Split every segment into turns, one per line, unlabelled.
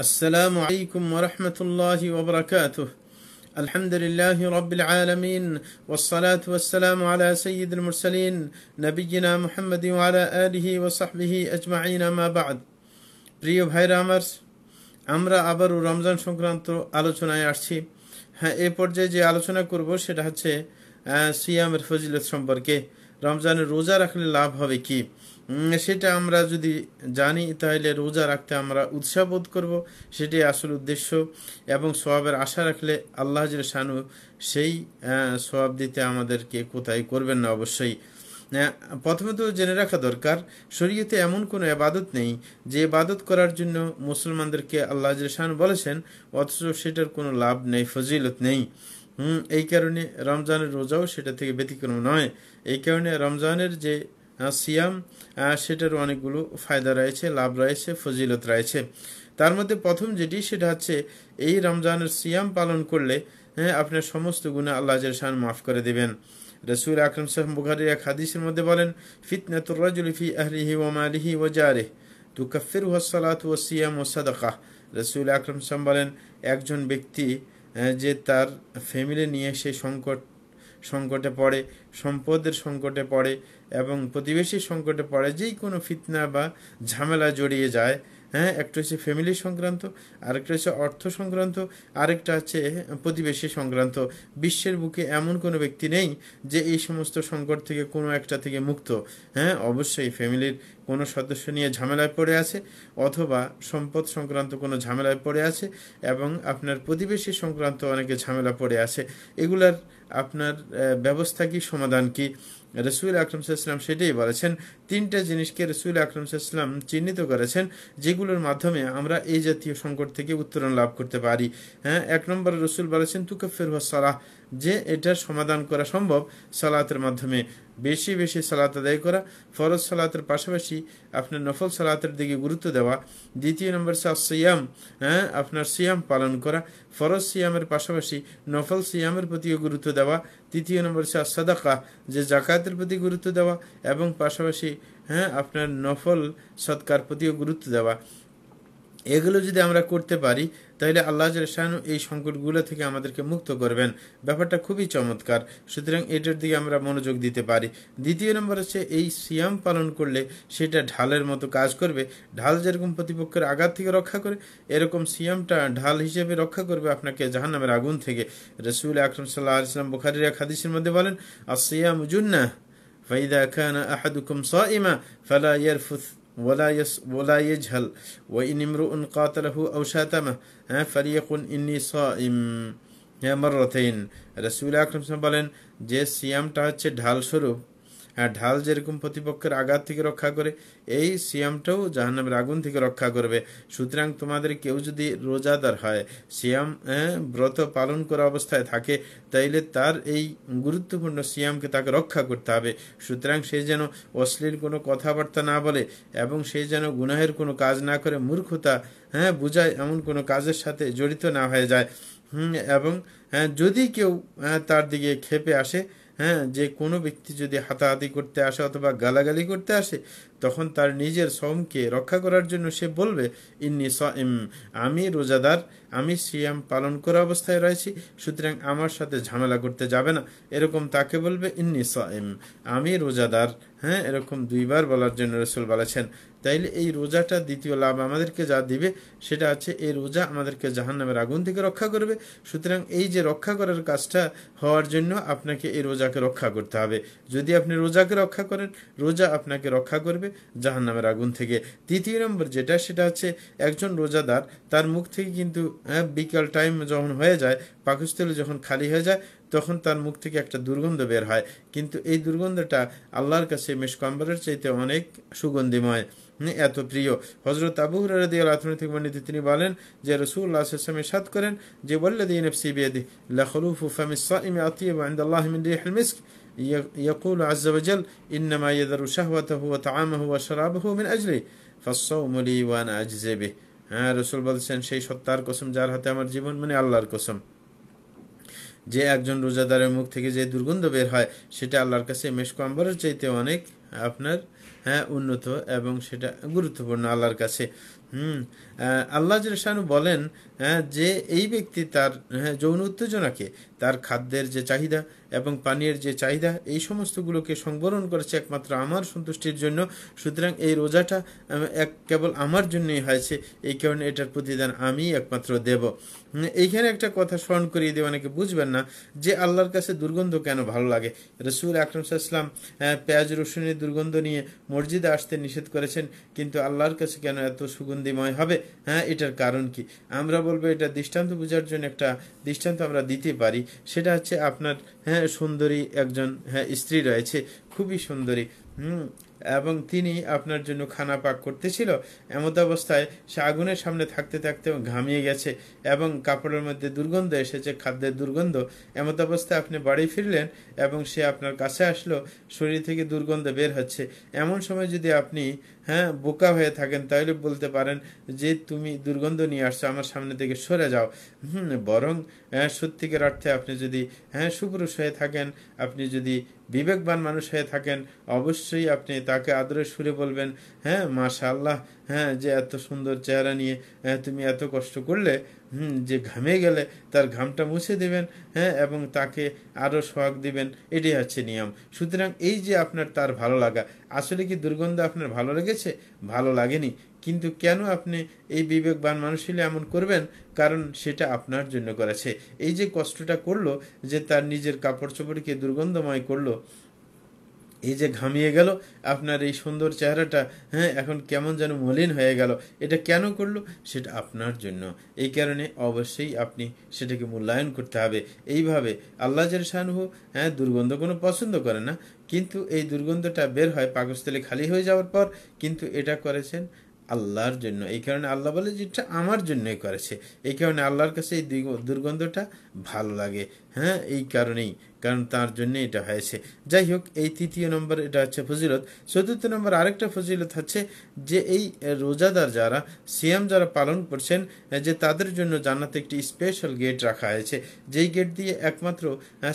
السلام عليكم ورحمة الله وبركاته الحمد لله رب العالمين والصلاة والسلام على سيد المرسلين نبينا محمد وعلى آله وصحبه أجمعين ما بعد প্রিয় ভাইরা আমার আমরা আবারও রমজান সংক্রান্ত আলোচনায় আসছি হ্যাঁ এ পর্যায়ে যে আলোচনা করব সেটা হচ্ছে সিয়ামের ফজিলত সম্পর্কে রমজানের রোজা রাখলে লাভ হবে কি সেটা আমরা যদি জানি তাহলে রোজা রাখতে আমরা উৎসাহ বোধ করব সেটি আসল উদ্দেশ্য এবং সবাবের আশা রাখলে আল্লাহ শানু সেই সবাব দিতে আমাদেরকে কোথায় করবেন না অবশ্যই প্রথমত জেনে রাখা দরকার শরীয়তে এমন কোনো আবাদত নেই যে আবাদত করার জন্য মুসলমানদেরকে আল্লাহ শান বলেছেন অথচ সেটার কোনো লাভ নেই ফজিলত নেই হুম এই কারণে রমজানের রোজাও সেটা থেকে ব্যতিক্রম নয় এই কারণে রমজানের যে সিয়াম সেটার অনেকগুলো ফায়দা রয়েছে লাভ রয়েছে ফজিলত রয়েছে তার মধ্যে প্রথম যেটি সেটা হচ্ছে এই রমজানের সিয়াম পালন করলে হ্যাঁ আপনার সমস্ত গুণে আল্লাহ জান মাফ করে দেবেন রসুল আকরম সাহ বুখারির এক হাদিসের মধ্যে বলেন ফিতনাতুর আহরিহি ফি আহলিহি ও মালিহি ওয়া জারিহি তুকাফিরু সালাত সিয়াম ও সাদাকা রসুল আকরম সাহ বলেন একজন ব্যক্তি যে তার ফ্যামিলি নিয়ে সে সংকট সংকটে পড়ে সম্পদের সংকটে পড়ে এবং প্রতিবেশী সংকটে পড়ে যেই কোনো ফিতনা বা ঝামেলা জড়িয়ে যায় হ্যাঁ একটা হচ্ছে ফ্যামিলি সংক্রান্ত আরেকটা হচ্ছে অর্থ সংক্রান্ত আরেকটা হচ্ছে প্রতিবেশী সংক্রান্ত বিশ্বের বুকে এমন কোনো ব্যক্তি নেই যে এই সমস্ত সংকট থেকে কোনো একটা থেকে মুক্ত হ্যাঁ অবশ্যই ফ্যামিলির কোনো সদস্য নিয়ে ঝামেলায় পড়ে আছে অথবা সম্পদ সংক্রান্ত কোনো ঝামেলায় পড়ে আছে এবং আপনার প্রতিবেশী সংক্রান্ত অনেকে ঝামেলা পড়ে আছে এগুলার আপনার ব্যবস্থা কি সমাধান কি রসুল আকরম সাল্লাম সেটাই বলেছেন তিনটা জিনিসকে রসুল আকরম সাল্লাম চিহ্নিত করেছেন যেগুলোর মাধ্যমে আমরা এই জাতীয় সংকট থেকে উত্তরণ লাভ করতে পারি হ্যাঁ এক নম্বর রসুল বলেছেন তুকফের সালাহ যে এটা সমাধান করা সম্ভব সালাতের মাধ্যমে বেশি বেশি সালাত আদায় করা ফরজ সালাতের পাশাপাশি আপনার নফল সালাতের দিকে গুরুত্ব দেওয়া দ্বিতীয় নম্বর সিয়াম হ্যাঁ আপনার সিয়াম পালন করা ফরজ সিয়ামের পাশাপাশি নফল সিয়ামের প্রতিও গুরুত্ব দেওয়া তৃতীয় নম্বর সাহ সাদাকা যে জাকাতের প্রতি গুরুত্ব দেওয়া এবং পাশাপাশি হ্যাঁ আপনার নফল সৎকার প্রতিও গুরুত্ব দেওয়া এগুলো যদি আমরা করতে পারি তাহলে আল্লাহ শাহানু এই সংকটগুলো থেকে আমাদেরকে মুক্ত করবেন ব্যাপারটা খুবই চমৎকার সুতরাং এটার দিকে আমরা মনোযোগ দিতে পারি দ্বিতীয় নম্বর হচ্ছে এই সিয়াম পালন করলে সেটা ঢালের মতো কাজ করবে ঢাল যেরকম প্রতিপক্ষের আঘাত থেকে রক্ষা করে এরকম সিয়ামটা ঢাল হিসেবে রক্ষা করবে আপনাকে জাহান্নামের আগুন থেকে রসুল আকরম সাল্লাহ ইসলাম বুখারির এক হাদিসের মধ্যে বলেন আর সিয়াম জুন্না ফাইদা খান আহাদুকুম ইমা ফালা ইয়ারফুস ولا يس ولا يجهل وإن امرؤ قاتله أو شاتمه فليقل إني صائم مرتين رسول أكرم صلى الله عليه وسلم বলেন যে সিয়ামটা হচ্ছে ঢাল হ্যাঁ, ঢাল যেরকম প্রতিপক্ষের আঘাত থেকে রক্ষা করে এই সিয়ামটাও জাহান্নামের আগুন থেকে রক্ষা করবে সুতরাং তোমাদের কেউ যদি রোজাদার হয় সিয়াম ব্রত পালন করা অবস্থায় থাকে তাইলে তার এই গুরুত্বপূর্ণ সিয়ামকে তাকে রক্ষা করতে হবে সুতরাং সে যেন অশ্লীল কোনো কথাবার্তা না বলে এবং সে যেন গুনাহের কোনো কাজ না করে মূর্খতা হ্যাঁ বুঝায় এমন কোনো কাজের সাথে জড়িত না হয়ে যায় এবং হ্যাঁ, যদি কেউ হ্যাঁ, তার দিকে খেপে আসে হ্যাঁ যে কোনো ব্যক্তি যদি হাতাহাতি করতে আসে অথবা গালাগালি করতে আসে তখন তার নিজের শ্রমকে রক্ষা করার জন্য সে বলবে ইন্নি সম আমি রোজাদার আমি সিয়াম পালন করা অবস্থায় রয়েছি সুতরাং আমার সাথে ঝামেলা করতে যাবে না এরকম তাকে বলবে ইন্নি সম আমি রোজাদার হ্যাঁ এরকম দুইবার বলার জন্য রসুল বলেছেন তাইলে এই রোজাটা দ্বিতীয় লাভ আমাদেরকে যা দিবে সেটা হচ্ছে এই রোজা আমাদেরকে জাহান নামের আগুন থেকে রক্ষা করবে সুতরাং এই যে রক্ষা করার কাজটা হওয়ার জন্য আপনাকে এই রোজাকে রক্ষা করতে হবে যদি আপনি রোজাকে রক্ষা করেন রোজা আপনাকে রক্ষা করবে জাহান নামের আগুন থেকে তৃতীয় নম্বর যেটা সেটা হচ্ছে একজন রোজাদার তার মুখ থেকে কিন্তু হ্যাঁ, বিকাল টাইম যখন হয়ে যায় পাকস্থলী যখন খালি হয়ে যায় তখন তার মুখ থেকে একটা দুর্গন্ধ বের হয় কিন্তু এই দুর্গন্ধটা আল্লাহর কাছে মেশকম্বরের চাইতে অনেক সুগন্ধিময় এত প্রিয় হজরত আবু রাদি আল্লাহ তিনি বলেন যে রসুল্লাহামে সামে সাত করেন যে বললে يقول عز وجل إنما يذر شهوته وطعامه وشرابه من أجلي فالصوم لي وأنا أجزي به رسول بلسان বলছেন সেই قسم কসম যার جيبون من الله القسم যে একজন রোজাদারের মুখ থেকে যে দুর্গন্ধ বের হয় সেটা আল্লাহর কাছে মেশকো চাইতে অনেক আপনার হ্যাঁ উন্নত এবং সেটা গুরুত্বপূর্ণ আল্লাহর কাছে হুম আল্লাহ জলসানু বলেন হ্যাঁ, যে এই ব্যক্তি তার হ্যাঁ, যৌন উত্তেজনাকে তার খাদ্যের যে চাহিদা এবং পানীয়ের যে চাহিদা এই সমস্তগুলোকে সংবরণ করেছে একমাত্র আমার সন্তুষ্টির জন্য সুতরাং এই রোজাটা এক কেবল আমার জন্যই হয়েছে এই কারণে এটার প্রতিদান আমি একমাত্র দেব এইখানে একটা কথা স্মরণ করিয়ে দিয়ে অনেকে বুঝবেন না যে আল্লাহর কাছে দুর্গন্ধ কেন ভালো লাগে রসুল আকরম সাহা পেঁয়াজ রসুনের দুর্গন্ধ নিয়ে মসজিদে আসতে নিষেধ করেছেন কিন্তু আল্লাহর কাছে কেন এত সুগন্ধিময় হবে হ্যাঁ এটার কারণ কি আমরা বলবো এটা দৃষ্টান্ত বোঝার জন্য একটা দৃষ্টান্ত আমরা দিতে পারি সেটা হচ্ছে আপনার হ্যাঁ সুন্দরী একজন হ্যাঁ স্ত্রী রয়েছে খুবই সুন্দরী হুম এবং তিনি আপনার জন্য খানা পাক করতেছিল এমত অবস্থায় সে আগুনের সামনে থাকতে থাকতে ঘামিয়ে গেছে এবং কাপড়ের মধ্যে দুর্গন্ধ এসেছে খাদ্যের দুর্গন্ধ এমত অবস্থায় আপনি বাড়ি ফিরলেন এবং সে আপনার কাছে আসলো শরীর থেকে দুর্গন্ধ বের হচ্ছে এমন সময় যদি আপনি হ্যাঁ বোকা হয়ে থাকেন তাহলে বলতে পারেন যে তুমি দুর্গন্ধ নিয়ে আসছো আমার সামনে থেকে সরে যাও হুম বরং হ্যাঁ, সত্যিকার অর্থে আপনি যদি হ্যাঁ সুপুরুষ হয়ে থাকেন আপনি যদি বিবেকবান মানুষ হয়ে থাকেন অবশ্যই আপনি তাকে আদরে সুরে বলবেন হ্যাঁ মাশা আল্লাহ হ্যাঁ যে এত সুন্দর চেহারা নিয়ে হ্যাঁ, তুমি এত কষ্ট করলে হুম যে ঘামে গেলে তার ঘামটা মুছে দেবেন হ্যাঁ এবং তাকে আরও সোহাগ দিবেন এটাই হচ্ছে নিয়ম সুতরাং এই যে আপনার তার ভালো লাগা আসলে কি দুর্গন্ধ আপনার ভালো লেগেছে ভালো লাগেনি কিন্তু কেন আপনি এই বিবেকবান মানুষ হলে এমন করবেন কারণ সেটা আপনার জন্য করেছে এই যে কষ্টটা করলো যে তার নিজের কাপড় চোপড়কে দুর্গন্ধময় করলো এই যে ঘামিয়ে গেল আপনার এই সুন্দর চেহারাটা হ্যাঁ এখন কেমন যেন মলিন হয়ে গেল এটা কেন করলো সেটা আপনার জন্য এই কারণে অবশ্যই আপনি সেটাকে মূল্যায়ন করতে হবে এইভাবে আল্লাহ জের শাহরুহ হ্যাঁ দুর্গন্ধ কোনো পছন্দ করে না কিন্তু এই দুর্গন্ধটা বের হয় পাকস্থলে খালি হয়ে যাওয়ার পর কিন্তু এটা করেছেন আল্লাহর জন্য এই কারণে আল্লাহ বলে যেটা আমার জন্যই করেছে এই কারণে আল্লাহর কাছে এই দুর্গন্ধটা ভালো লাগে হ্যাঁ এই কারণেই কারণ তার জন্য এটা হয়েছে যাই হোক এই তৃতীয় নম্বর এটা হচ্ছে ফজিলত চতুর্থ নম্বর আরেকটা ফজিলত হচ্ছে যে এই রোজাদার যারা সিয়াম যারা পালন করছেন যে তাদের জন্য জান্নাতে একটি স্পেশাল গেট রাখা হয়েছে যেই গেট দিয়ে একমাত্র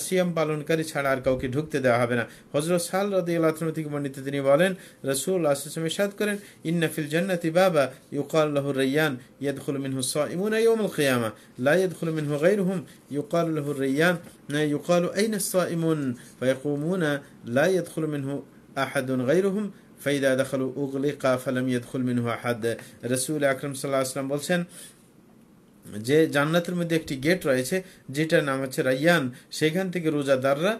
সিয়াম পালনকারী ছাড়া আর কাউকে ঢুকতে দেওয়া হবে না হজরত সাল রদিউল্লাহ থেকে বর্ণিত তিনি বলেন রসুল আসলাম সাদ করেন ইন্নাফিল জান্নাতি বাবা ইউকাল্লাহ রৈয়ান ইয়াদ খুলমিন হুসা ইমুন ইয়মুল খিয়ামা লা ইয়াদ খুলমিন ইউকাল্লাহ রৈয়ান الصيام يقال أين الصائمون فيقومون لا يدخل منه أحد غيرهم فإذا دخلوا أغلق فلم يدخل منه أحد رسول أكرم صلى الله عليه وسلم বলছেন যে জান্নাতের মধ্যে একটি গেট রয়েছে যেটার নাম হচ্ছে রাইয়ান সেখান থেকে রোজাদাররা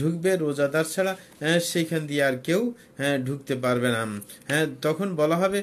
ঢুকবে রোজাদার ছাড়া সেইখান দিয়ে আর কেউ ঢুকতে পারবে না হ্যাঁ তখন বলা হবে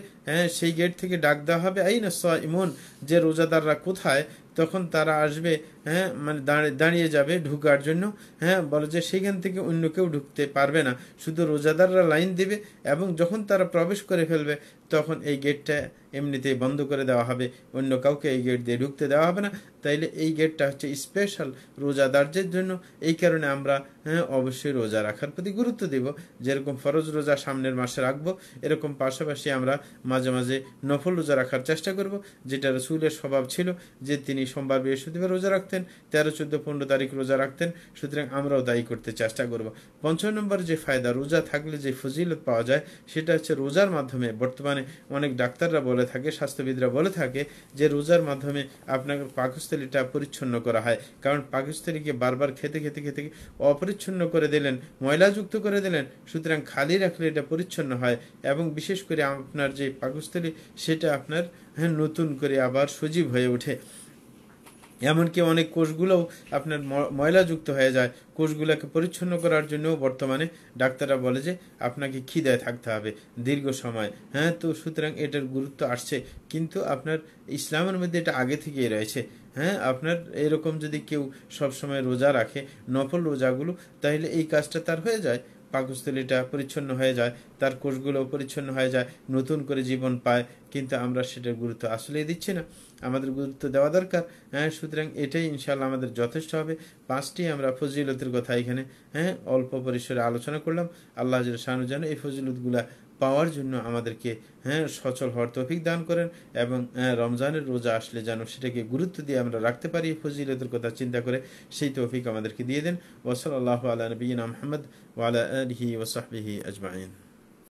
সেই গেট থেকে ডাক দেওয়া হবে এই না ইমন যে রোজাদাররা কোথায় তখন তারা আসবে হ্যাঁ মানে দাঁড়িয়ে যাবে ঢুকার জন্য হ্যাঁ বলে যে সেখান থেকে অন্য কেউ ঢুকতে পারবে না শুধু রোজাদাররা লাইন দেবে এবং যখন তারা প্রবেশ করে ফেলবে তখন এই গেটটা এমনিতেই বন্ধ করে দেওয়া হবে অন্য কাউকে এই গেট দিয়ে ঢুকতে দেওয়া হবে না তাইলে এই গেটটা হচ্ছে স্পেশাল রোজাদারদের জন্য এই কারণে আমরা হ্যাঁ অবশ্যই রোজা রাখার প্রতি গুরুত্ব দেব যেরকম ফরজ রোজা সামনের মাসে রাখবো এরকম পাশাপাশি আমরা মাঝে মাঝে নফল রোজা রাখার চেষ্টা করব যেটা রসুলের স্বভাব ছিল যে তিনি সোমবার বৃহস্পতিবার রোজা রাখতেন রাখতেন তেরো চোদ্দ পনেরো তারিখ রোজা রাখতেন সুতরাং আমরাও দায়ী করতে চেষ্টা করব পঞ্চম নম্বর যে ফায়দা রোজা থাকলে যে ফজিলত পাওয়া যায় সেটা হচ্ছে রোজার মাধ্যমে বর্তমানে অনেক ডাক্তাররা বলে থাকে স্বাস্থ্যবিদরা বলে থাকে যে রোজার মাধ্যমে আপনাকে পাকস্থলীটা পরিচ্ছন্ন করা হয় কারণ পাকস্থলীকে বারবার খেতে খেতে খেতে অপরিচ্ছন্ন করে দিলেন ময়লাযুক্ত করে দিলেন সুতরাং খালি রাখলে এটা পরিচ্ছন্ন হয় এবং বিশেষ করে আপনার যে পাকস্থলী সেটা আপনার নতুন করে আবার সজীব হয়ে ওঠে এমনকি অনেক কোষগুলোও আপনার ময়লাযুক্ত হয়ে যায় কোষগুলোকে পরিচ্ছন্ন করার জন্যও বর্তমানে ডাক্তাররা বলে যে আপনাকে খিদায় থাকতে হবে দীর্ঘ সময় হ্যাঁ তো সুতরাং এটার গুরুত্ব আসছে কিন্তু আপনার ইসলামের মধ্যে এটা আগে থেকেই রয়েছে হ্যাঁ আপনার এরকম যদি কেউ সবসময় রোজা রাখে নফল রোজাগুলো তাহলে এই কাজটা তার হয়ে যায় পাকস্থলীটা পরিচ্ছন্ন হয়ে যায় তার কোষগুলো পরিচ্ছন্ন হয়ে যায় নতুন করে জীবন পায় কিন্তু আমরা সেটার গুরুত্ব আসলেই দিচ্ছি না আমাদের গুরুত্ব দেওয়া দরকার হ্যাঁ সুতরাং এটাই ইনশাল্লাহ আমাদের যথেষ্ট হবে পাঁচটি আমরা ফজিলতের কথা এখানে হ্যাঁ অল্প পরিসরে আলোচনা করলাম আল্লাহ শাহানু যেন এই ফজিলতগুলা পাওয়ার জন্য আমাদেরকে হ্যাঁ সচল হওয়ার তৌফিক দান করেন এবং হ্যাঁ, রমজানের রোজা আসলে যেন সেটাকে গুরুত্ব দিয়ে আমরা রাখতে পারি ফজিলতের কথা চিন্তা করে সেই তৌফিক আমাদেরকে দিয়ে দেন ওসল আল্লাহ আলা আহমদ মহম্মদ ওয়ালা আলহি ওসাহি আজমাইন